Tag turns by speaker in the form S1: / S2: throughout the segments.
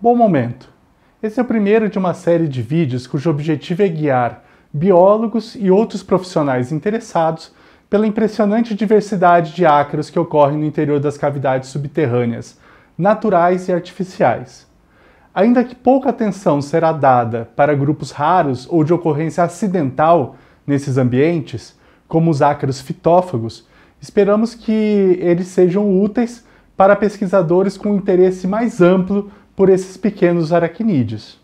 S1: Bom momento! Esse é o primeiro de uma série de vídeos cujo objetivo é guiar biólogos e outros profissionais interessados pela impressionante diversidade de ácaros que ocorre no interior das cavidades subterrâneas, naturais e artificiais. Ainda que pouca atenção será dada para grupos raros ou de ocorrência acidental nesses ambientes, como os ácaros fitófagos, esperamos que eles sejam úteis para pesquisadores com interesse mais amplo por esses pequenos aracnídeos.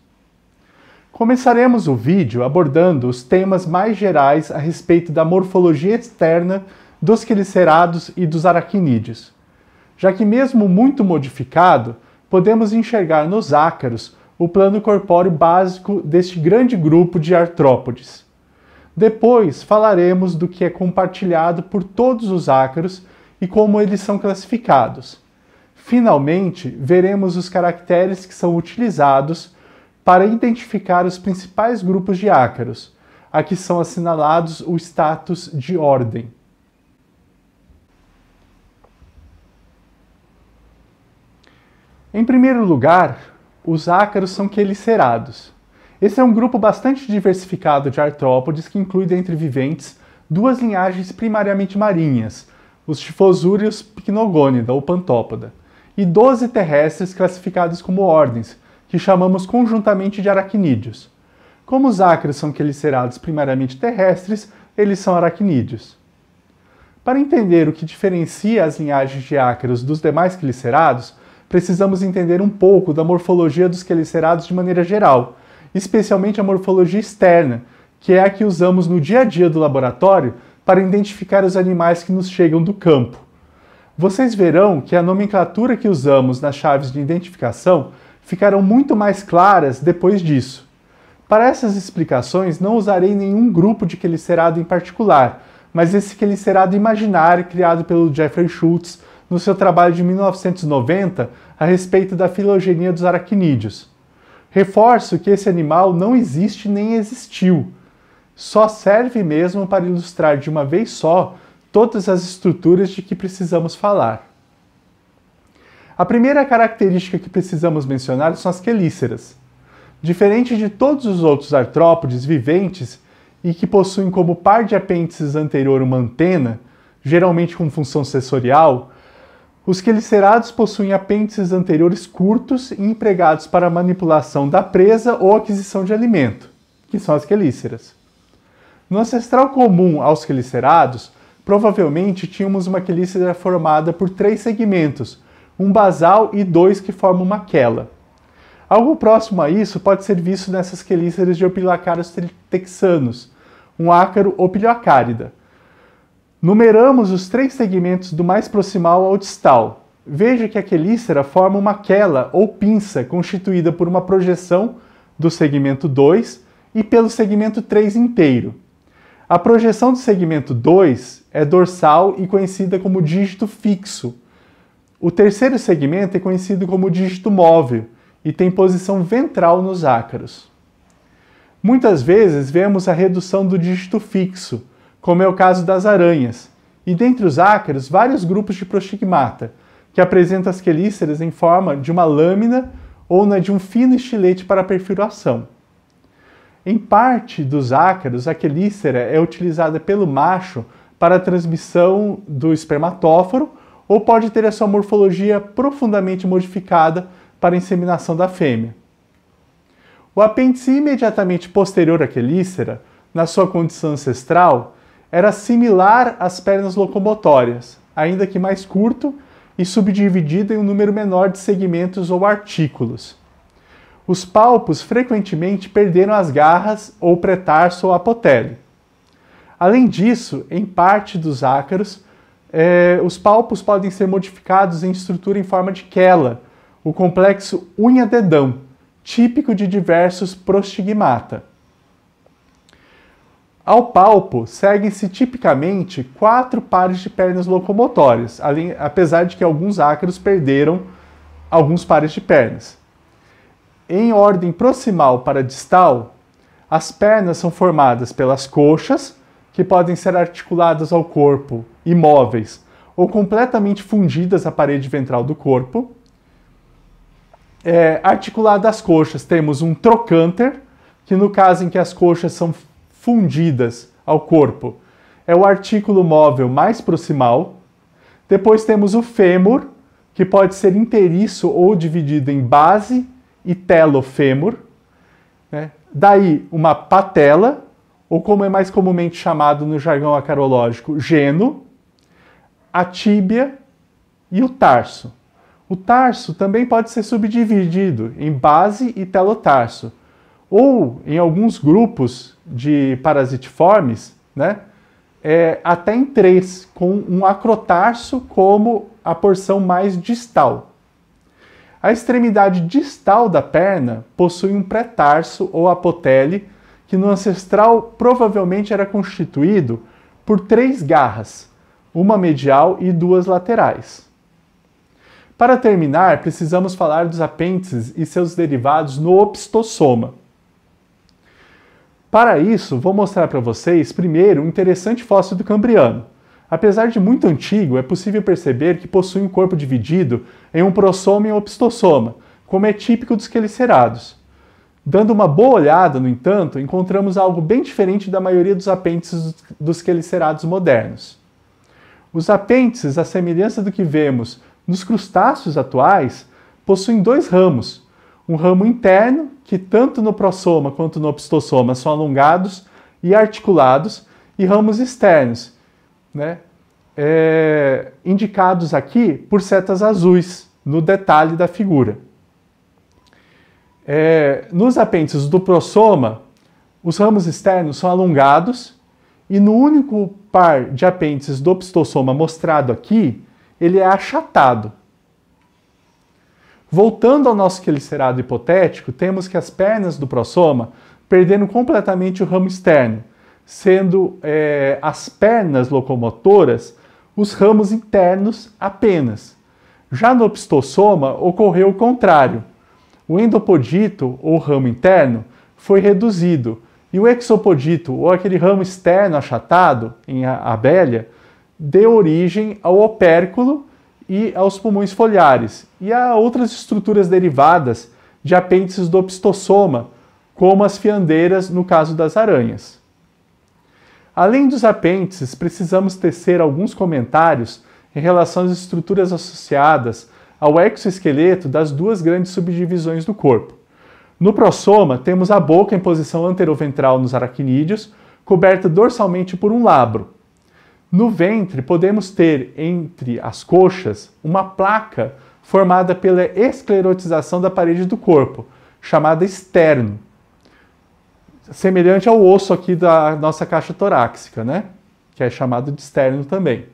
S1: Começaremos o vídeo abordando os temas mais gerais a respeito da morfologia externa dos quelicerados e dos aracnídeos, já que mesmo muito modificado, podemos enxergar nos ácaros o plano corpóreo básico deste grande grupo de artrópodes. Depois falaremos do que é compartilhado por todos os ácaros e como eles são classificados, Finalmente, veremos os caracteres que são utilizados para identificar os principais grupos de ácaros. a que são assinalados o status de ordem. Em primeiro lugar, os ácaros são quelicerados. Esse é um grupo bastante diversificado de artrópodes que inclui dentre viventes duas linhagens primariamente marinhas, os tifosúrios pycnogonida ou pantópoda e 12 terrestres classificados como ordens, que chamamos conjuntamente de aracnídeos. Como os ácaros são quelicerados primariamente terrestres, eles são aracnídeos. Para entender o que diferencia as linhagens de ácaros dos demais quelicerados, precisamos entender um pouco da morfologia dos quelicerados de maneira geral, especialmente a morfologia externa, que é a que usamos no dia a dia do laboratório para identificar os animais que nos chegam do campo vocês verão que a nomenclatura que usamos nas chaves de identificação ficarão muito mais claras depois disso. Para essas explicações, não usarei nenhum grupo de quelicerado em particular, mas esse quelicerado imaginário criado pelo Jeffrey Schultz no seu trabalho de 1990 a respeito da filogenia dos aracnídeos. Reforço que esse animal não existe nem existiu. Só serve mesmo para ilustrar de uma vez só todas as estruturas de que precisamos falar. A primeira característica que precisamos mencionar são as quelíceras. Diferente de todos os outros artrópodes viventes e que possuem como par de apêndices anterior uma antena, geralmente com função sensorial, os quelicerados possuem apêndices anteriores curtos e empregados para manipulação da presa ou aquisição de alimento, que são as quelíceras. No ancestral comum aos quelicerados, Provavelmente tínhamos uma quelícera formada por três segmentos, um basal e dois que formam uma quela. Algo próximo a isso pode ser visto nessas quelíceras de opilacários texanos, um ácaro opiliocárida. Numeramos os três segmentos do mais proximal ao distal. Veja que a quelícera forma uma quela ou pinça constituída por uma projeção do segmento 2 e pelo segmento 3 inteiro. A projeção do segmento 2 é dorsal e conhecida como dígito fixo. O terceiro segmento é conhecido como dígito móvel e tem posição ventral nos ácaros. Muitas vezes vemos a redução do dígito fixo, como é o caso das aranhas, e dentre os ácaros, vários grupos de prostigmata, que apresentam as quelíceras em forma de uma lâmina ou na de um fino estilete para perfuração. Em parte dos ácaros, a quelícera é utilizada pelo macho para a transmissão do espermatóforo ou pode ter a sua morfologia profundamente modificada para a inseminação da fêmea. O apêndice imediatamente posterior à quelícera, na sua condição ancestral, era similar às pernas locomotórias, ainda que mais curto e subdividido em um número menor de segmentos ou artículos os palpos frequentemente perderam as garras ou pretarso ou apotélio. Além disso, em parte dos ácaros, é, os palpos podem ser modificados em estrutura em forma de quela, o complexo unha-dedão, típico de diversos prostigmata. Ao palpo, seguem-se tipicamente quatro pares de pernas locomotórias, além, apesar de que alguns ácaros perderam alguns pares de pernas. Em ordem proximal para distal, as pernas são formadas pelas coxas, que podem ser articuladas ao corpo, imóveis ou completamente fundidas à parede ventral do corpo. É, articulado às coxas, temos um trocânter, que no caso em que as coxas são fundidas ao corpo, é o artículo móvel mais proximal. Depois temos o fêmur, que pode ser inteiriço ou dividido em base e telofêmur. Né? Daí uma patela, ou como é mais comumente chamado no jargão acarológico, geno, a tíbia e o tarso. O tarso também pode ser subdividido em base e telotarso. Ou, em alguns grupos de parasitiformes, né, é, até em três, com um acrotarso como a porção mais distal. A extremidade distal da perna possui um pré-tarso ou apotele que no ancestral provavelmente era constituído por três garras, uma medial e duas laterais. Para terminar, precisamos falar dos apêndices e seus derivados no opstossoma. Para isso, vou mostrar para vocês primeiro um interessante fóssil do Cambriano. Apesar de muito antigo, é possível perceber que possui um corpo dividido em um prosoma e um opistosoma, como é típico dos quelicerados. Dando uma boa olhada, no entanto, encontramos algo bem diferente da maioria dos apêndices dos quelicerados modernos. Os apêndices, à semelhança do que vemos nos crustáceos atuais, possuem dois ramos. Um ramo interno, que tanto no prossoma quanto no opistosoma são alongados e articulados, e ramos externos, né, é, indicados aqui por setas azuis no detalhe da figura. É, nos apêndices do prossoma, os ramos externos são alongados e no único par de apêndices do pistossoma mostrado aqui, ele é achatado. Voltando ao nosso quelicerado hipotético, temos que as pernas do prossoma perderam completamente o ramo externo, sendo é, as pernas locomotoras os ramos internos apenas. Já no opistossoma ocorreu o contrário. O endopodito, ou ramo interno, foi reduzido e o exopodito, ou aquele ramo externo achatado em abelha, deu origem ao opérculo e aos pulmões foliares e a outras estruturas derivadas de apêndices do opistossoma, como as fiandeiras no caso das aranhas. Além dos apêndices, precisamos tecer alguns comentários em relação às estruturas associadas ao exoesqueleto das duas grandes subdivisões do corpo. No prossoma, temos a boca em posição anteroventral nos aracnídeos, coberta dorsalmente por um labro. No ventre, podemos ter entre as coxas uma placa formada pela esclerotização da parede do corpo, chamada esterno semelhante ao osso aqui da nossa caixa torácica, né? Que é chamado de externo também.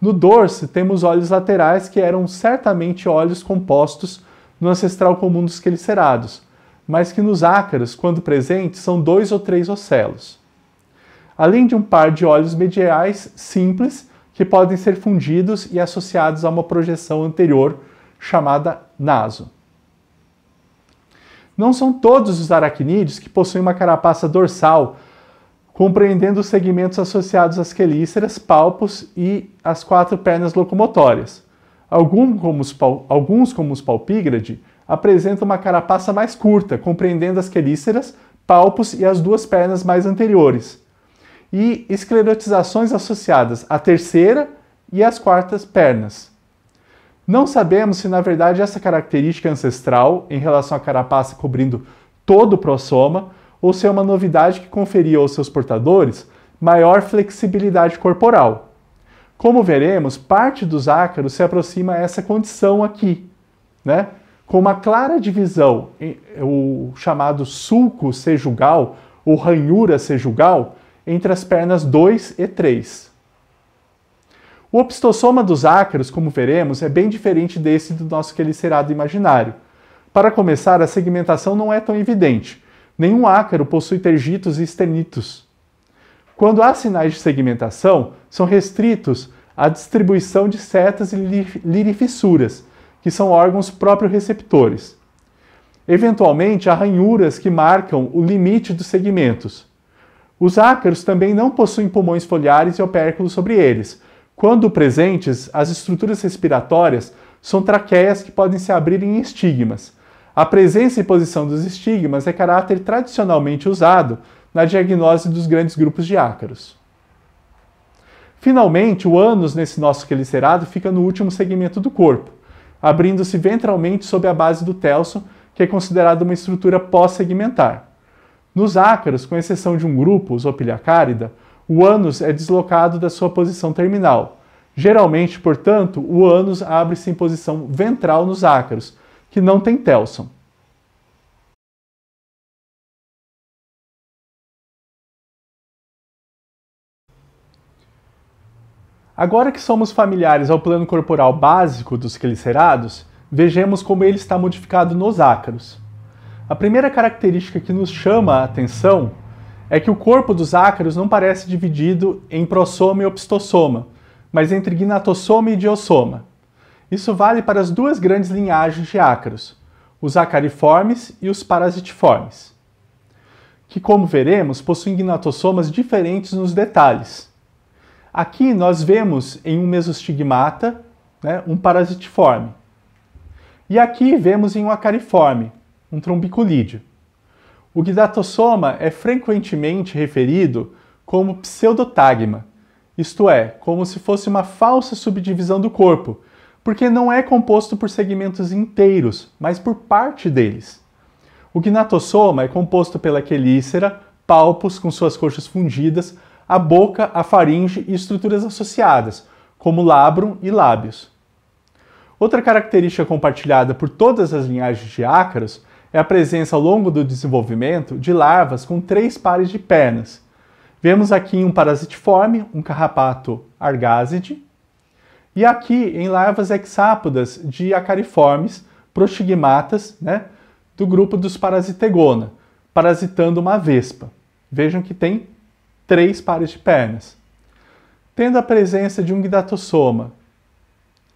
S1: No dorso, temos olhos laterais que eram certamente olhos compostos no ancestral comum dos quelicerados, mas que nos ácaros, quando presentes, são dois ou três ocelos. Além de um par de olhos mediais simples, que podem ser fundidos e associados a uma projeção anterior chamada naso. Não são todos os aracnídeos que possuem uma carapaça dorsal, compreendendo os segmentos associados às quelíceras, palpos e as quatro pernas locomotórias. Alguns, como os, alguns, como os palpígrade, apresentam uma carapaça mais curta, compreendendo as quelíceras, palpos e as duas pernas mais anteriores. E esclerotizações associadas à terceira e às quartas pernas. Não sabemos se, na verdade, essa característica ancestral em relação à carapaça cobrindo todo o prossoma ou se é uma novidade que conferia aos seus portadores maior flexibilidade corporal. Como veremos, parte dos ácaros se aproxima a essa condição aqui, né? com uma clara divisão, o chamado sulco sejugal, ou ranhura sejugal, entre as pernas 2 e 3. O optossoma dos ácaros, como veremos, é bem diferente desse do nosso quelicerado imaginário. Para começar, a segmentação não é tão evidente. Nenhum ácaro possui tergitos e estenitos. Quando há sinais de segmentação, são restritos à distribuição de setas e lirifissuras, que são órgãos próprios receptores. Eventualmente, há ranhuras que marcam o limite dos segmentos. Os ácaros também não possuem pulmões foliares e opérculos sobre eles, quando presentes, as estruturas respiratórias são traqueias que podem se abrir em estigmas. A presença e posição dos estigmas é caráter tradicionalmente usado na diagnose dos grandes grupos de ácaros. Finalmente, o ânus nesse nosso quelicerado fica no último segmento do corpo, abrindo-se ventralmente sob a base do telso, que é considerado uma estrutura pós-segmentar. Nos ácaros, com exceção de um grupo, os Opiliacárida, o ânus é deslocado da sua posição terminal. Geralmente, portanto, o ânus abre-se em posição ventral nos ácaros, que não tem telson. Agora que somos familiares ao plano corporal básico dos clicerados, vejamos como ele está modificado nos ácaros. A primeira característica que nos chama a atenção é que o corpo dos ácaros não parece dividido em prossoma e opistosoma, mas entre gnatosoma e diossoma. Isso vale para as duas grandes linhagens de ácaros, os acariformes e os parasitiformes, que, como veremos, possuem gnatossomas diferentes nos detalhes. Aqui nós vemos em um mesostigmata né, um parasitiforme, e aqui vemos em um acariforme, um trombiculídeo. O gnatossoma é frequentemente referido como pseudotagma, isto é, como se fosse uma falsa subdivisão do corpo, porque não é composto por segmentos inteiros, mas por parte deles. O gnatossoma é composto pela quelícera, palpos com suas coxas fundidas, a boca, a faringe e estruturas associadas, como labrum e lábios. Outra característica compartilhada por todas as linhagens de ácaros é a presença ao longo do desenvolvimento de larvas com três pares de pernas. Vemos aqui um parasitiforme, um carrapato argáside e aqui em larvas hexápodas de acariformes, prostigmatas, né, do grupo dos parasitegona, parasitando uma vespa. Vejam que tem três pares de pernas. Tendo a presença de um guidatossoma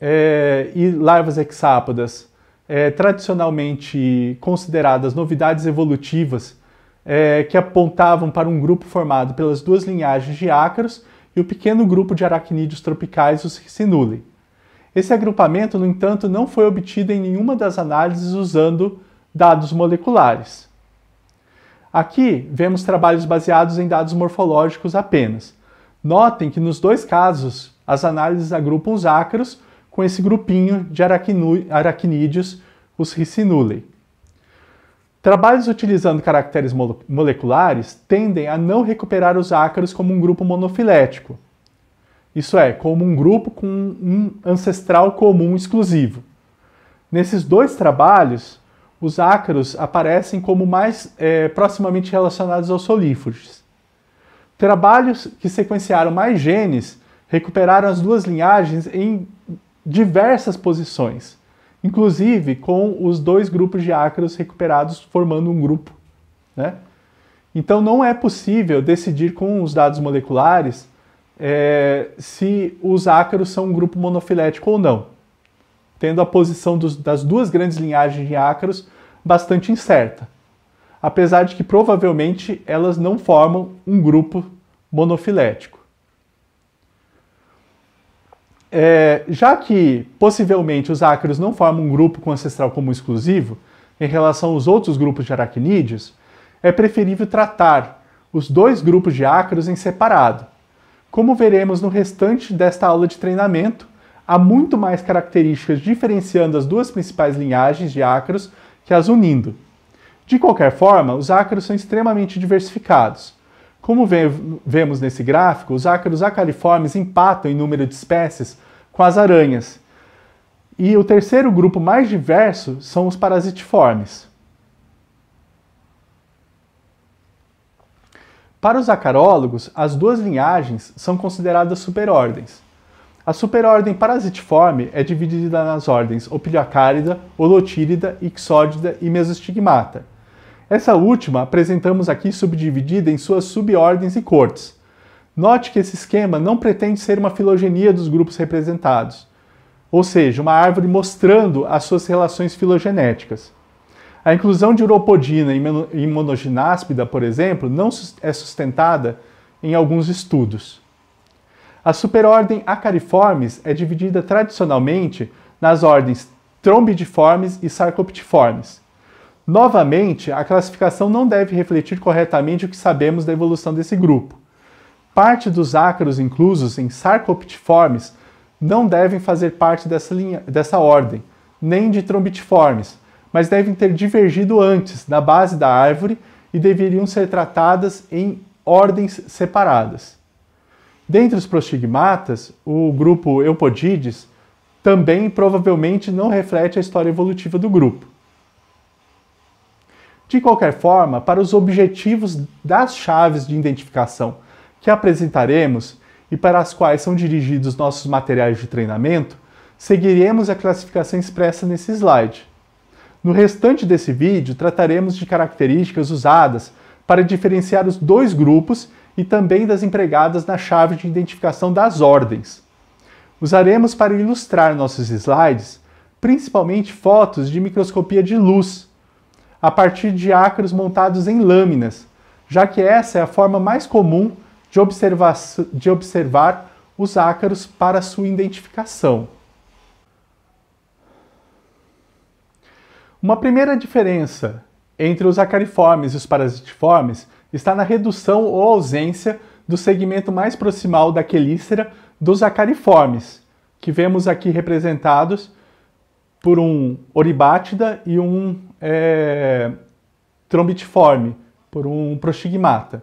S1: é, e larvas hexápodas é, tradicionalmente consideradas novidades evolutivas é, que apontavam para um grupo formado pelas duas linhagens de ácaros e o pequeno grupo de aracnídeos tropicais, os ricinule. Esse agrupamento, no entanto, não foi obtido em nenhuma das análises usando dados moleculares. Aqui vemos trabalhos baseados em dados morfológicos apenas. Notem que nos dois casos, as análises agrupam os ácaros com esse grupinho de aracnídeos, os ricinulae. Trabalhos utilizando caracteres moleculares tendem a não recuperar os ácaros como um grupo monofilético, isso é, como um grupo com um ancestral comum exclusivo. Nesses dois trabalhos, os ácaros aparecem como mais é, proximamente relacionados aos solíferos. Trabalhos que sequenciaram mais genes recuperaram as duas linhagens em diversas posições, inclusive com os dois grupos de ácaros recuperados formando um grupo. Né? Então não é possível decidir com os dados moleculares é, se os ácaros são um grupo monofilético ou não, tendo a posição dos, das duas grandes linhagens de ácaros bastante incerta, apesar de que provavelmente elas não formam um grupo monofilético é, já que possivelmente os ácaros não formam um grupo com ancestral como exclusivo em relação aos outros grupos de aracnídeos, é preferível tratar os dois grupos de ácaros em separado. Como veremos no restante desta aula de treinamento, há muito mais características diferenciando as duas principais linhagens de ácaros que as unindo. De qualquer forma, os ácaros são extremamente diversificados, como vemos nesse gráfico, os ácaros acariformes empatam em número de espécies com as aranhas. E o terceiro grupo mais diverso são os parasitiformes. Para os acarólogos, as duas linhagens são consideradas superordens. A superordem parasitiforme é dividida nas ordens Opiliacárida, Holotírida, Ixódida e Mesostigmata. Essa última apresentamos aqui subdividida em suas subordens e cortes. Note que esse esquema não pretende ser uma filogenia dos grupos representados, ou seja, uma árvore mostrando as suas relações filogenéticas. A inclusão de uropodina em monogináspida, por exemplo, não é sustentada em alguns estudos. A superordem Acariformes é dividida tradicionalmente nas ordens trombidiformes e sarcoptiformes. Novamente, a classificação não deve refletir corretamente o que sabemos da evolução desse grupo. Parte dos ácaros inclusos em Sarcoptiformes não devem fazer parte dessa, linha, dessa ordem, nem de Trombitiformes, mas devem ter divergido antes, na base da árvore, e deveriam ser tratadas em ordens separadas. Dentre os prostigmatas, o grupo Eupodides também provavelmente não reflete a história evolutiva do grupo. De qualquer forma, para os objetivos das chaves de identificação que apresentaremos e para as quais são dirigidos nossos materiais de treinamento, seguiremos a classificação expressa nesse slide. No restante desse vídeo, trataremos de características usadas para diferenciar os dois grupos e também das empregadas na chave de identificação das ordens. Usaremos para ilustrar nossos slides principalmente fotos de microscopia de luz, a partir de ácaros montados em lâminas, já que essa é a forma mais comum de, de observar os ácaros para sua identificação. Uma primeira diferença entre os acariformes e os parasitiformes está na redução ou ausência do segmento mais proximal da quelícera dos acariformes, que vemos aqui representados por um oribátida e um é, trombitiforme, por um prostigmata.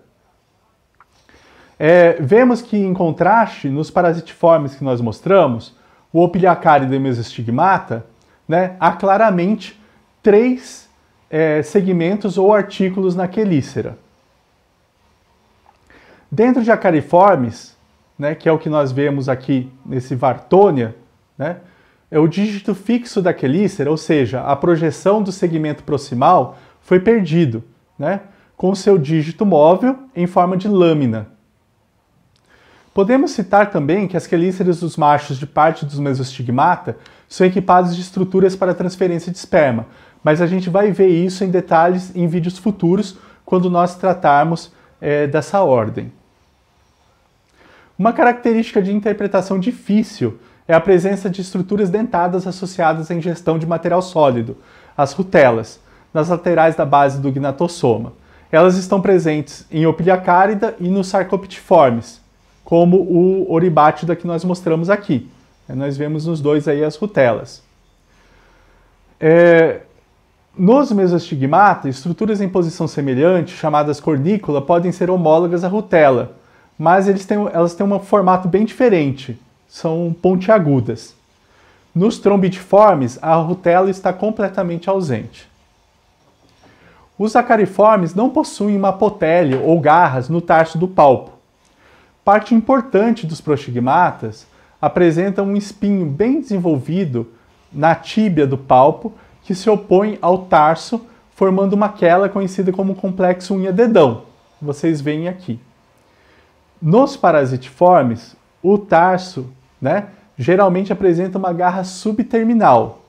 S1: É, vemos que, em contraste, nos parasitiformes que nós mostramos, o opiliacárido e mesostigmata, né, há claramente três é, segmentos ou artículos na quelícera. Dentro de acariformes, né, que é o que nós vemos aqui nesse Vartônia, né, é o dígito fixo da quelícera, ou seja, a projeção do segmento proximal foi perdido, né? com seu dígito móvel em forma de lâmina. Podemos citar também que as quelíceras dos machos de parte dos mesostigmata são equipadas de estruturas para transferência de esperma, mas a gente vai ver isso em detalhes em vídeos futuros quando nós tratarmos é, dessa ordem. Uma característica de interpretação difícil é a presença de estruturas dentadas associadas à ingestão de material sólido, as rutelas, nas laterais da base do gnatossoma. Elas estão presentes em Opiliacárida e nos sarcoptiformes, como o oribátida que nós mostramos aqui. É, nós vemos nos dois aí as rutelas. É... Nos mesostigmata, estruturas em posição semelhante, chamadas cornícula, podem ser homólogas à rutela, mas têm, elas têm um formato bem diferente são pontiagudas. Nos trombitiformes, a rutela está completamente ausente. Os acariformes não possuem uma potélio ou garras no tarso do palpo. Parte importante dos prostigmatas apresenta um espinho bem desenvolvido na tíbia do palpo que se opõe ao tarso, formando uma quela conhecida como complexo unha-dedão. Vocês veem aqui. Nos parasitiformes, o tarso né, geralmente apresenta uma garra subterminal.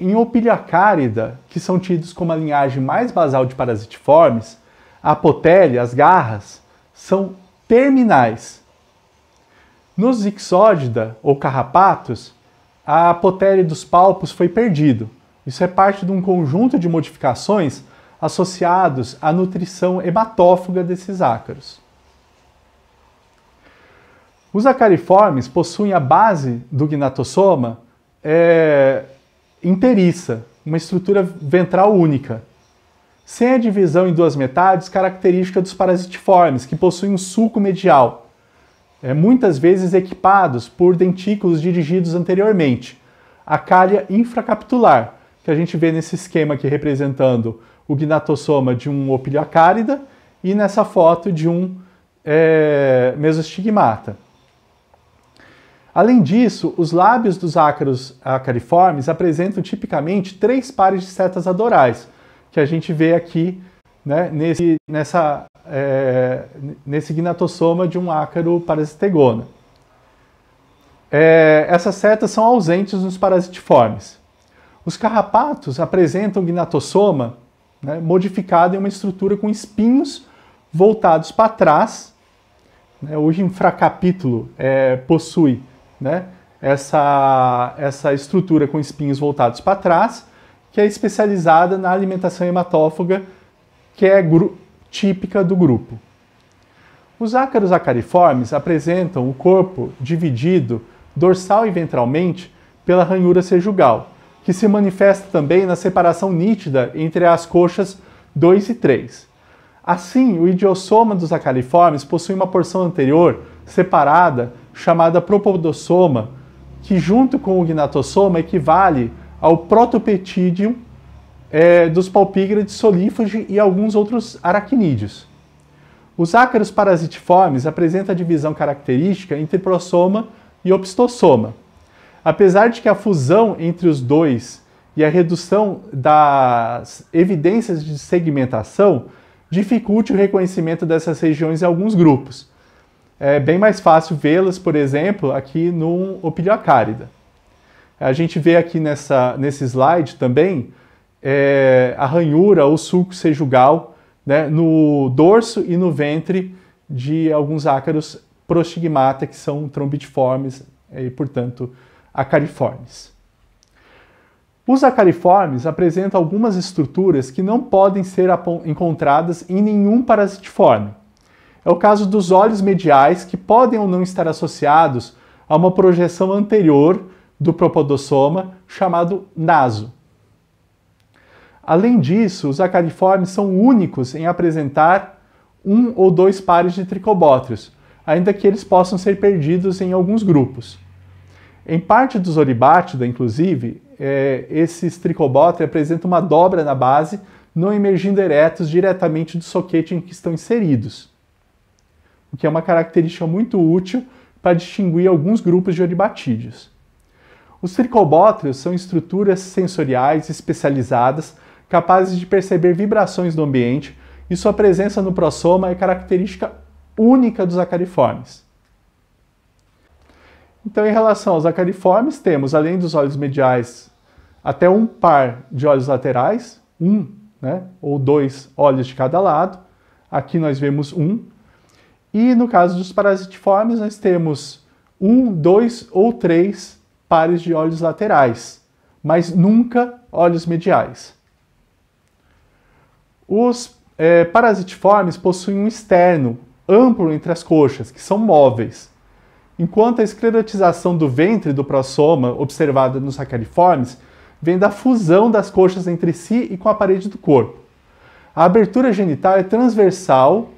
S1: Em Opiliacárida, que são tidos como a linhagem mais basal de parasitiformes, a apotélia, as garras, são terminais. Nos Ixódida, ou carrapatos, a apotélia dos palpos foi perdido. Isso é parte de um conjunto de modificações associados à nutrição hematófaga desses ácaros. Os acariformes possuem a base do gnatossoma é, inteiriça, uma estrutura ventral única, sem a divisão em duas metades, característica dos parasitiformes, que possuem um sulco medial, é, muitas vezes equipados por dentículos dirigidos anteriormente, a calha infracapitular, que a gente vê nesse esquema aqui representando o gnatossoma de um opiliocárida e nessa foto de um é, mesostigmata. Além disso, os lábios dos ácaros acariformes apresentam tipicamente três pares de setas adorais, que a gente vê aqui né, nesse, nessa, é, nesse gnatossoma de um ácaro parasitegona. É, essas setas são ausentes nos parasitiformes. Os carrapatos apresentam gnatossoma né, modificado em uma estrutura com espinhos voltados para trás. Né, o infracapítulo é, possui né? essa, essa estrutura com espinhos voltados para trás, que é especializada na alimentação hematófaga, que é típica do grupo. Os ácaros acariformes apresentam o corpo dividido dorsal e ventralmente pela ranhura sejugal, que se manifesta também na separação nítida entre as coxas 2 e 3. Assim, o idiossoma dos acariformes possui uma porção anterior separada chamada propodossoma, que junto com o gnatossoma equivale ao protopetídeo é, dos palpígrades solífage e alguns outros aracnídeos. Os ácaros parasitiformes apresentam a divisão característica entre prosoma e opstossoma. Apesar de que a fusão entre os dois e a redução das evidências de segmentação dificulte o reconhecimento dessas regiões em alguns grupos, é bem mais fácil vê-las, por exemplo, aqui no Opiliacárida. A gente vê aqui nessa, nesse slide também é, a ranhura ou sulco sejugal né, no dorso e no ventre de alguns ácaros prostigmata, que são trombitiformes é, e, portanto, acariformes. Os acariformes apresentam algumas estruturas que não podem ser encontradas em nenhum parasitiforme. É o caso dos olhos mediais, que podem ou não estar associados a uma projeção anterior do propodossoma, chamado naso. Além disso, os acariformes são únicos em apresentar um ou dois pares de tricobótrios, ainda que eles possam ser perdidos em alguns grupos. Em parte dos oribátida, inclusive, é, esses tricobótrios apresentam uma dobra na base, não emergindo eretos diretamente do soquete em que estão inseridos o que é uma característica muito útil para distinguir alguns grupos de oribatides. Os tricobótrios são estruturas sensoriais especializadas capazes de perceber vibrações do ambiente e sua presença no prossoma é característica única dos acariformes. Então, em relação aos acariformes, temos, além dos olhos mediais, até um par de olhos laterais, um né, ou dois olhos de cada lado. Aqui nós vemos um, e no caso dos parasitiformes, nós temos um, dois ou três pares de olhos laterais, mas nunca olhos mediais. Os é, parasitiformes possuem um externo amplo entre as coxas, que são móveis, enquanto a esclerotização do ventre do prossoma, observada nos sacariformes, vem da fusão das coxas entre si e com a parede do corpo. A abertura genital é transversal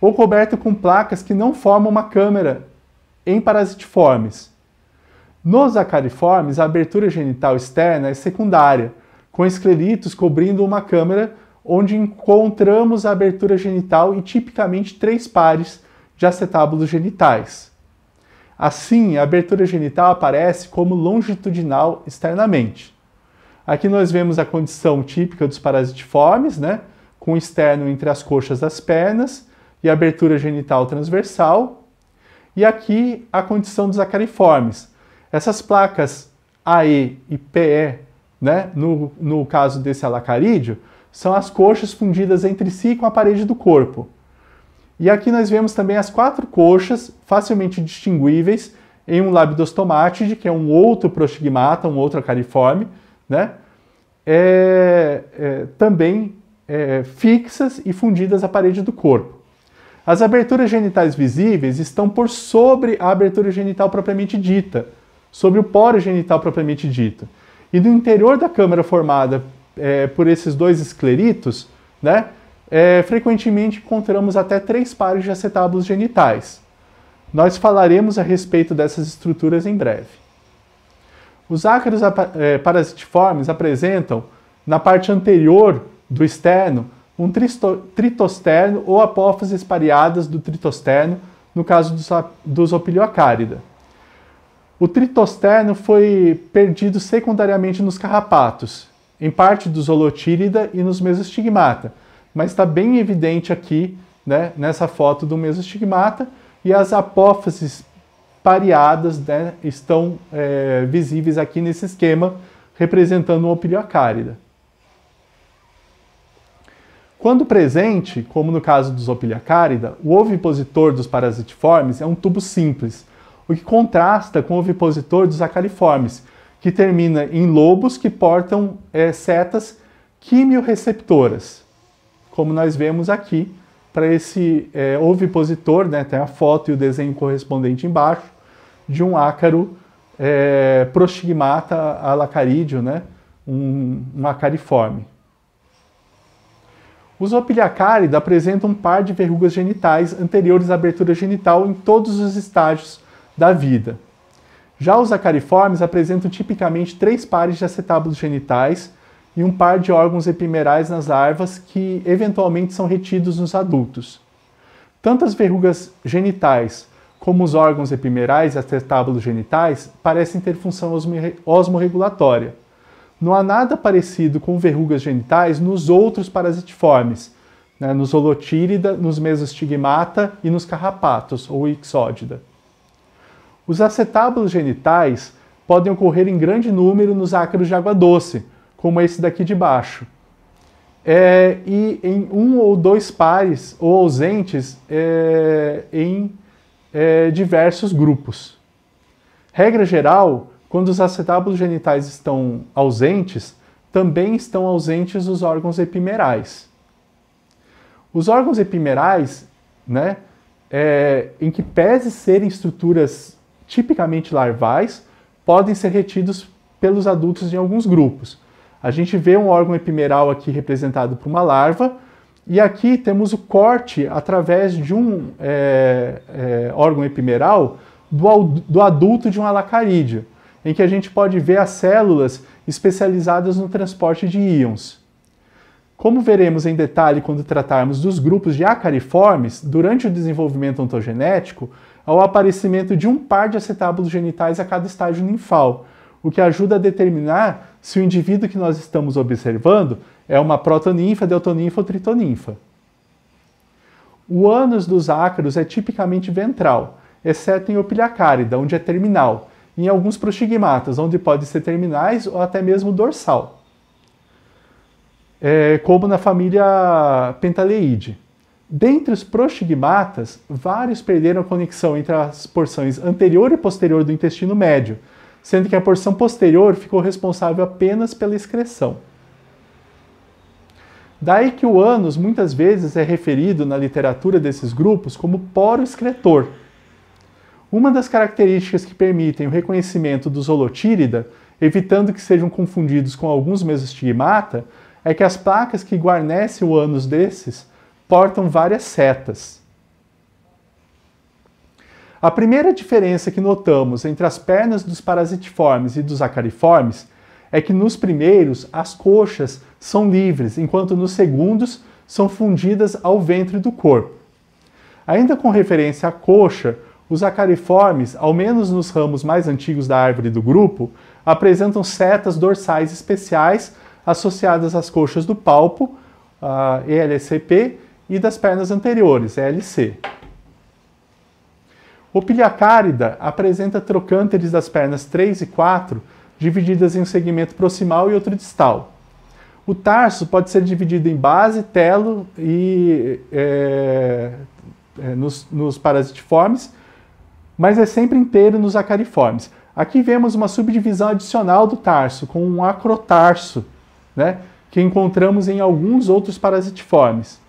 S1: ou coberto com placas que não formam uma câmara em parasitiformes. Nos acariformes, a abertura genital externa é secundária, com escleritos cobrindo uma câmara onde encontramos a abertura genital e tipicamente três pares de acetábulos genitais. Assim, a abertura genital aparece como longitudinal externamente. Aqui nós vemos a condição típica dos parasitiformes, né? com o externo entre as coxas das pernas e abertura genital transversal. E aqui a condição dos acariformes. Essas placas AE e PE, né, no, no caso desse alacarídeo, são as coxas fundidas entre si com a parede do corpo. E aqui nós vemos também as quatro coxas facilmente distinguíveis em um labidostomátide, que é um outro prostigmata, um outro acariforme, né? É, é, também é, fixas e fundidas à parede do corpo. As aberturas genitais visíveis estão por sobre a abertura genital propriamente dita, sobre o poro genital propriamente dito. E do interior da câmara formada é, por esses dois escleritos, né, é, frequentemente encontramos até três pares de acetábulos genitais. Nós falaremos a respeito dessas estruturas em breve. Os ácaros é, parasitiformes apresentam, na parte anterior do externo, um tritosterno ou apófases pareadas do tritosterno, no caso dos, dos opiliocárida. O tritosterno foi perdido secundariamente nos carrapatos, em parte dos holotírida e nos mesostigmata, mas está bem evidente aqui né, nessa foto do mesostigmata e as apófases pareadas né, estão é, visíveis aqui nesse esquema, representando o opiliocárida. Quando presente, como no caso dos Opiliacárida, o ovipositor dos parasitiformes é um tubo simples, o que contrasta com o ovipositor dos acariformes, que termina em lobos que portam é, setas quimiorreceptoras, como nós vemos aqui para esse é, ovipositor, né, tem a foto e o desenho correspondente embaixo, de um ácaro é, prostigmata alacarídeo, né, um, um acariforme. Os Opiliacaridae apresentam um par de verrugas genitais anteriores à abertura genital em todos os estágios da vida. Já os acariformes apresentam tipicamente três pares de acetábulos genitais e um par de órgãos epimerais nas larvas que eventualmente são retidos nos adultos. Tanto as verrugas genitais como os órgãos epimerais e acetábulos genitais parecem ter função osmorregulatória. Não há nada parecido com verrugas genitais nos outros parasitiformes, né, nos holotírida, nos mesostigmata e nos carrapatos ou ixódida. Os acetábulos genitais podem ocorrer em grande número nos ácaros de água doce, como esse daqui de baixo. É, e em um ou dois pares ou ausentes é, em é, diversos grupos. Regra geral, quando os acetábulos genitais estão ausentes, também estão ausentes os órgãos epimerais. Os órgãos epimerais, né, é, em que pese serem estruturas tipicamente larvais, podem ser retidos pelos adultos em alguns grupos. A gente vê um órgão epimeral aqui representado por uma larva, e aqui temos o corte através de um é, é, órgão epimeral do, do adulto de uma lacarídia em que a gente pode ver as células especializadas no transporte de íons. Como veremos em detalhe quando tratarmos dos grupos de acariformes, durante o desenvolvimento ontogenético, é o aparecimento de um par de acetábulos genitais a cada estágio ninfal, o que ajuda a determinar se o indivíduo que nós estamos observando é uma protoninfa, deltoninfa ou tritoninfa. O ânus dos ácaros é tipicamente ventral, exceto em Opiliacárida, onde é terminal, em alguns prostigmatas, onde pode ser terminais ou até mesmo dorsal, é, como na família Pentaleide. Dentre os prostigmatas, vários perderam a conexão entre as porções anterior e posterior do intestino médio, sendo que a porção posterior ficou responsável apenas pela excreção. Daí que o ânus muitas vezes é referido na literatura desses grupos como poro excretor, uma das características que permitem o reconhecimento dos holotírida, evitando que sejam confundidos com alguns mesostigmata, é que as placas que guarnecem o ânus desses portam várias setas. A primeira diferença que notamos entre as pernas dos parasitiformes e dos acariformes é que nos primeiros as coxas são livres, enquanto nos segundos são fundidas ao ventre do corpo. Ainda com referência à coxa, os acariformes, ao menos nos ramos mais antigos da árvore do grupo, apresentam setas dorsais especiais associadas às coxas do palpo, ELCP, e das pernas anteriores, ELC. O Piliacárida apresenta trocânteres das pernas 3 e 4, divididas em um segmento proximal e outro distal. O tarso pode ser dividido em base, telo e é, é nos, nos parasitiformes mas é sempre inteiro nos acariformes. Aqui vemos uma subdivisão adicional do tarso, com um acrotarso, né, que encontramos em alguns outros parasitiformes.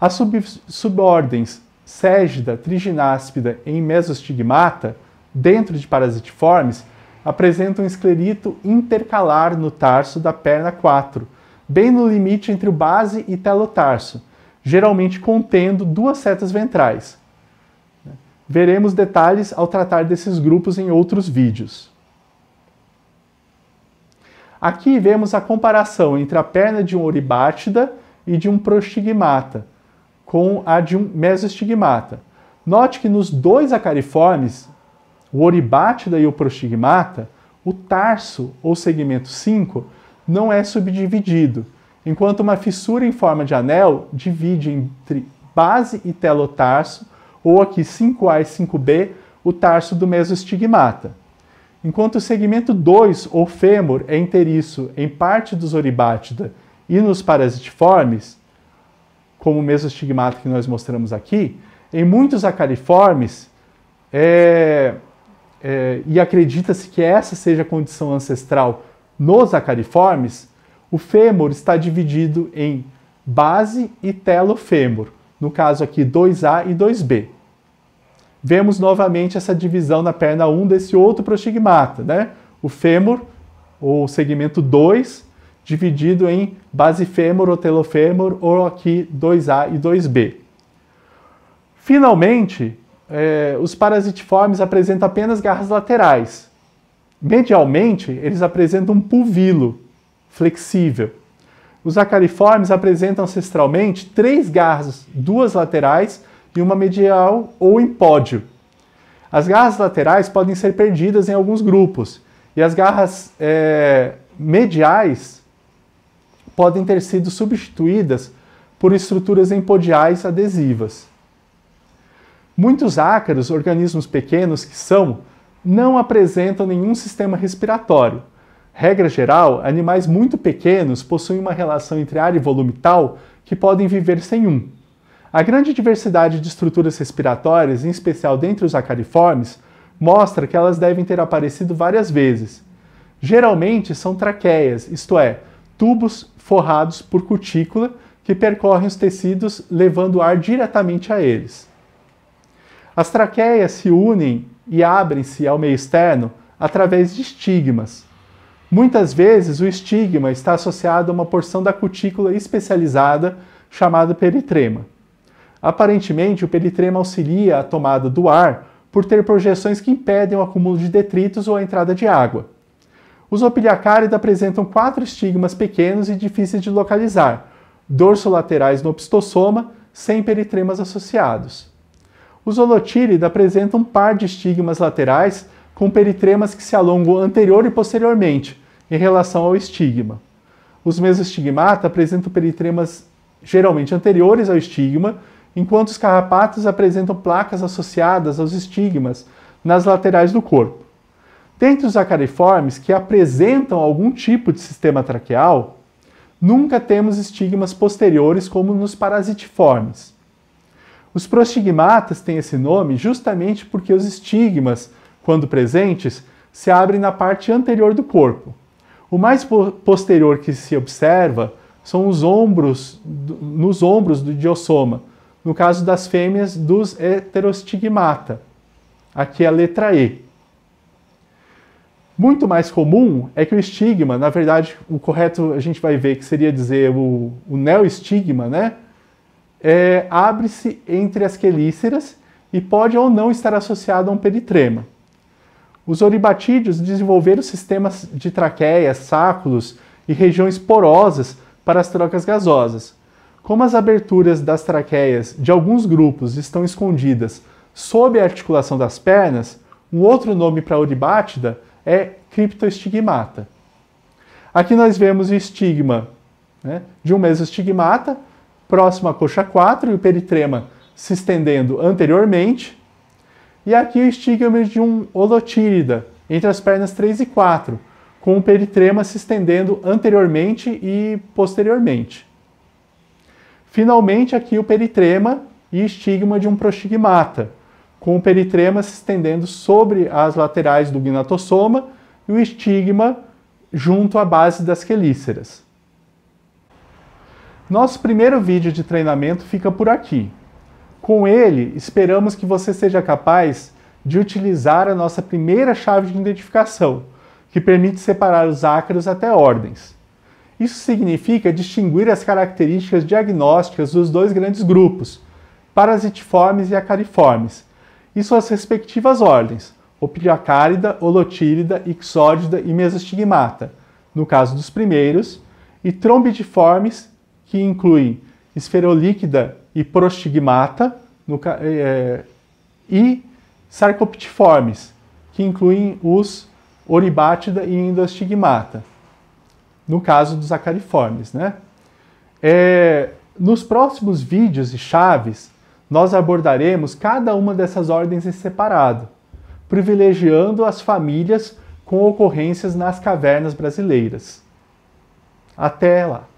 S1: As sub subordens Ségida, Trigináspida e Mesostigmata, dentro de parasitiformes, apresentam um esclerito intercalar no tarso da perna 4, bem no limite entre o base e telotarso, geralmente contendo duas setas ventrais. Veremos detalhes ao tratar desses grupos em outros vídeos. Aqui vemos a comparação entre a perna de um oribátida e de um prostigmata, com a de um mesostigmata. Note que nos dois acariformes, o oribátida e o prostigmata, o tarso ou segmento 5 não é subdividido, enquanto uma fissura em forma de anel divide entre base e telotarso ou aqui 5A e 5B, o tarso do mesostigmata. Enquanto o segmento 2, ou fêmur, é inteiriço em parte dos oribátida e nos parasitiformes, como o mesostigmata que nós mostramos aqui, em muitos acariformes, é, é, e acredita-se que essa seja a condição ancestral nos acariformes, o fêmur está dividido em base e telofêmur no caso aqui 2A e 2B. Vemos novamente essa divisão na perna 1 desse outro prostigmata, né? O fêmur, ou segmento 2, dividido em base fêmur, otelofêmur, ou aqui 2A e 2B. Finalmente, é, os parasitiformes apresentam apenas garras laterais. Medialmente, eles apresentam um pulvilo flexível os acariformes apresentam ancestralmente três garras, duas laterais e uma medial ou empódio. As garras laterais podem ser perdidas em alguns grupos e as garras é, mediais podem ter sido substituídas por estruturas empodiais adesivas. Muitos ácaros, organismos pequenos que são, não apresentam nenhum sistema respiratório, Regra geral, animais muito pequenos possuem uma relação entre área e volume tal que podem viver sem um. A grande diversidade de estruturas respiratórias, em especial dentre os acariformes, mostra que elas devem ter aparecido várias vezes. Geralmente são traqueias, isto é, tubos forrados por cutícula que percorrem os tecidos levando ar diretamente a eles. As traqueias se unem e abrem-se ao meio externo através de estigmas. Muitas vezes o estigma está associado a uma porção da cutícula especializada chamada peritrema. Aparentemente, o peritrema auxilia a tomada do ar por ter projeções que impedem o acúmulo de detritos ou a entrada de água. Os opiliacárida apresentam quatro estigmas pequenos e difíceis de localizar, dorsolaterais no opistosoma, sem peritremas associados. Os holotírida apresentam um par de estigmas laterais com peritremas que se alongam anterior e posteriormente, em relação ao estigma. Os mesostigmata apresentam peritremas geralmente anteriores ao estigma, enquanto os carrapatos apresentam placas associadas aos estigmas nas laterais do corpo. Dentre os acariformes que apresentam algum tipo de sistema traqueal, nunca temos estigmas posteriores como nos parasitiformes. Os prostigmatas têm esse nome justamente porque os estigmas, quando presentes, se abrem na parte anterior do corpo, o mais posterior que se observa são os ombros, nos ombros do diossoma, no caso das fêmeas dos heterostigmata. Aqui é a letra E. Muito mais comum é que o estigma, na verdade, o correto a gente vai ver que seria dizer o, o neoestigma, né? É, abre-se entre as quelíceras e pode ou não estar associado a um peritrema. Os oribatídeos desenvolveram sistemas de traqueias, sáculos e regiões porosas para as trocas gasosas. Como as aberturas das traqueias de alguns grupos estão escondidas sob a articulação das pernas, um outro nome para a oribátida é criptoestigmata. Aqui nós vemos o estigma né, de um mesostigmata, próximo à coxa 4 e o peritrema se estendendo anteriormente, e aqui o estigma de um holotírida, entre as pernas 3 e 4, com o peritrema se estendendo anteriormente e posteriormente. Finalmente, aqui o peritrema e estigma de um prostigmata, com o peritrema se estendendo sobre as laterais do gnatossoma e o estigma junto à base das quelíceras. Nosso primeiro vídeo de treinamento fica por aqui. Com ele, esperamos que você seja capaz de utilizar a nossa primeira chave de identificação, que permite separar os ácaros até ordens. Isso significa distinguir as características diagnósticas dos dois grandes grupos, parasitiformes e acariformes, e suas respectivas ordens, opidiacárida, holotírida, ixódida e mesostigmata, no caso dos primeiros, e trombidiformes que incluem esferolíquida e prostigmata no, é, e sarcoptiformes, que incluem os oribátida e endostigmata, no caso dos acariformes. Né? É, nos próximos vídeos e chaves, nós abordaremos cada uma dessas ordens em separado, privilegiando as famílias com ocorrências nas cavernas brasileiras. Até lá!